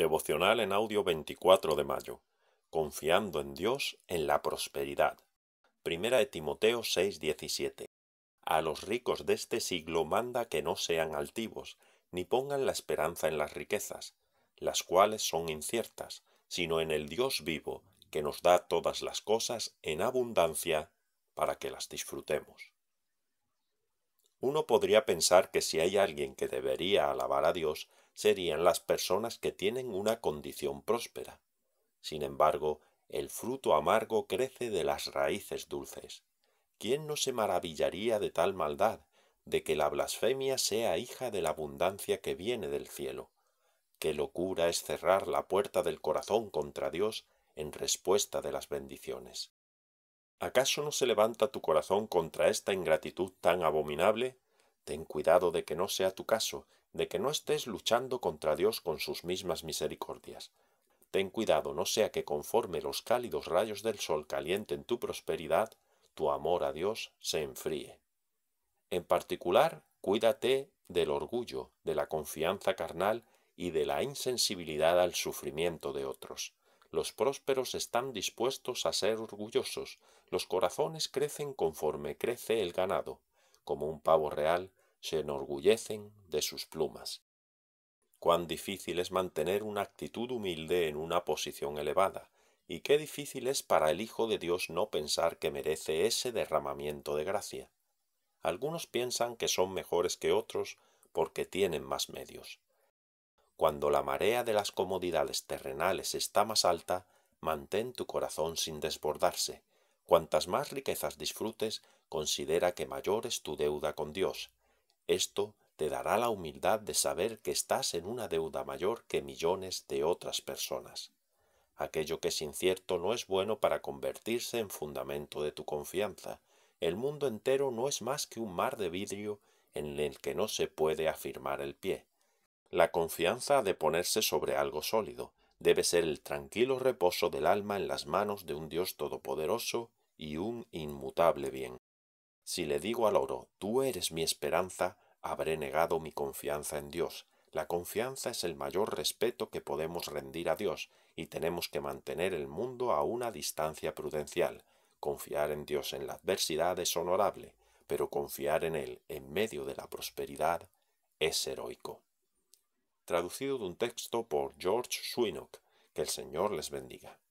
Devocional en audio 24 de mayo. Confiando en Dios en la prosperidad. Primera de Timoteo 6:17. A los ricos de este siglo manda que no sean altivos, ni pongan la esperanza en las riquezas, las cuales son inciertas, sino en el Dios vivo, que nos da todas las cosas en abundancia para que las disfrutemos. Uno podría pensar que si hay alguien que debería alabar a Dios, serían las personas que tienen una condición próspera. Sin embargo, el fruto amargo crece de las raíces dulces. ¿Quién no se maravillaría de tal maldad, de que la blasfemia sea hija de la abundancia que viene del cielo? Qué locura es cerrar la puerta del corazón contra Dios en respuesta de las bendiciones. ¿Acaso no se levanta tu corazón contra esta ingratitud tan abominable? Ten cuidado de que no sea tu caso, de que no estés luchando contra Dios con sus mismas misericordias. Ten cuidado no sea que conforme los cálidos rayos del sol calienten tu prosperidad, tu amor a Dios se enfríe. En particular, cuídate del orgullo, de la confianza carnal y de la insensibilidad al sufrimiento de otros. Los prósperos están dispuestos a ser orgullosos, los corazones crecen conforme crece el ganado. Como un pavo real, se enorgullecen de sus plumas. Cuán difícil es mantener una actitud humilde en una posición elevada, y qué difícil es para el Hijo de Dios no pensar que merece ese derramamiento de gracia. Algunos piensan que son mejores que otros porque tienen más medios. Cuando la marea de las comodidades terrenales está más alta, mantén tu corazón sin desbordarse. Cuantas más riquezas disfrutes, considera que mayor es tu deuda con Dios, esto te dará la humildad de saber que estás en una deuda mayor que millones de otras personas. Aquello que es incierto no es bueno para convertirse en fundamento de tu confianza. El mundo entero no es más que un mar de vidrio en el que no se puede afirmar el pie. La confianza ha de ponerse sobre algo sólido, debe ser el tranquilo reposo del alma en las manos de un Dios todopoderoso y un inmutable bien. Si le digo al oro, tú eres mi esperanza, habré negado mi confianza en Dios. La confianza es el mayor respeto que podemos rendir a Dios y tenemos que mantener el mundo a una distancia prudencial. Confiar en Dios en la adversidad es honorable, pero confiar en Él en medio de la prosperidad es heroico. Traducido de un texto por George Swinock. Que el Señor les bendiga.